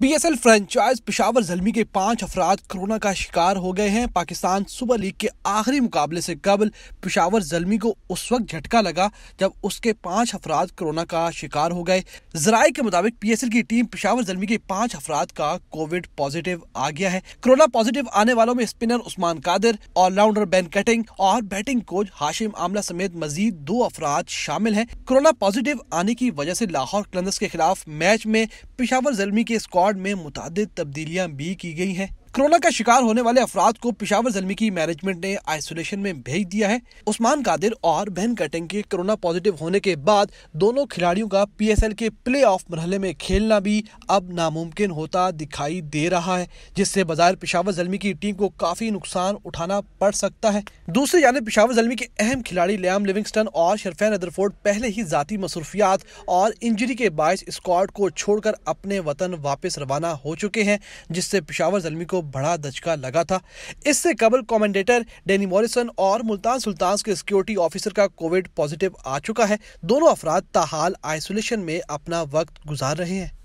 BSL franchise Peshawar Zalmi के पांच अफराद कोरोना का शिकार हो गए हैं पाकिस्तान सुपर लीग के आखिरी मुकाबले से कबल पिशावर जलमी को उस वक्त झटका लगा जब उसके पांच अफराद कोरोना का शिकार हो गए जराये के मुताबिक पीएसएल की टीम पिशावर जलमी के पांच अफराद का कोविड पॉजिटिव आ गया है कोरोना पॉजिटिव आने वालों में spinner Usman Qadir allrounder Ben Cutting और बैटिंग कोच हाशिम आमला समेत मजीद दो अफराद शामिल है कोरोना पॉजिटिव आने की वजह से लाहौर कलंदर्स के खिलाफ मैच में पिशावर जलमी के स्कॉट रिकॉर्ड में मुतद तब्दीलियाँ भी की गई हैं कोरोना का शिकार होने वाले अफराद को पिशावर जलमी की मैनेजमेंट ने आइसोलेशन में भेज दिया है उस्मान कादिर और बहन कटिंग के कोरोना पॉजिटिव होने के बाद दोनों खिलाड़ियों का पीएसएल के प्ले ऑफ मरहले में खेलना भी अब नामुमकिन होता दिखाई दे रहा है जिससे बाजार पिशावर जलमी की टीम को काफी नुकसान उठाना पड़ सकता है दूसरी जानब पिशावर जलमी के अहम खिलाड़ी लियाम लिविंगस्टन और शरफेन अदरफोर्ड पहले ही जाती मसरूफियात और इंजरी के बायस स्क्वाड को छोड़कर अपने वतन वापस रवाना हो चुके हैं जिससे पिशावर जलमी को बड़ा दचका लगा था इससे कबल कॉमेंडेटर डेनी मॉरिसन और मुल्तान सुल्तान के सिक्योरिटी ऑफिसर का कोविड पॉजिटिव आ चुका है दोनों अफराद ताहाल आइसोलेशन में अपना वक्त गुजार रहे हैं